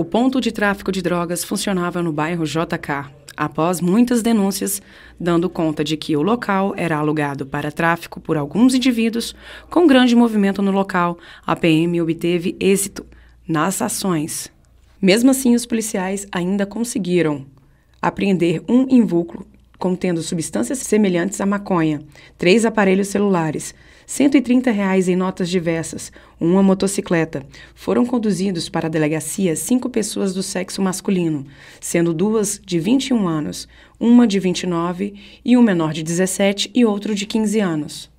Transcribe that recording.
O ponto de tráfico de drogas funcionava no bairro JK, após muitas denúncias, dando conta de que o local era alugado para tráfico por alguns indivíduos. Com grande movimento no local, a PM obteve êxito nas ações. Mesmo assim, os policiais ainda conseguiram apreender um invólucro contendo substâncias semelhantes à maconha, três aparelhos celulares, 130 reais em notas diversas, uma motocicleta. Foram conduzidos para a delegacia cinco pessoas do sexo masculino, sendo duas de 21 anos, uma de 29 e um menor de 17 e outro de 15 anos.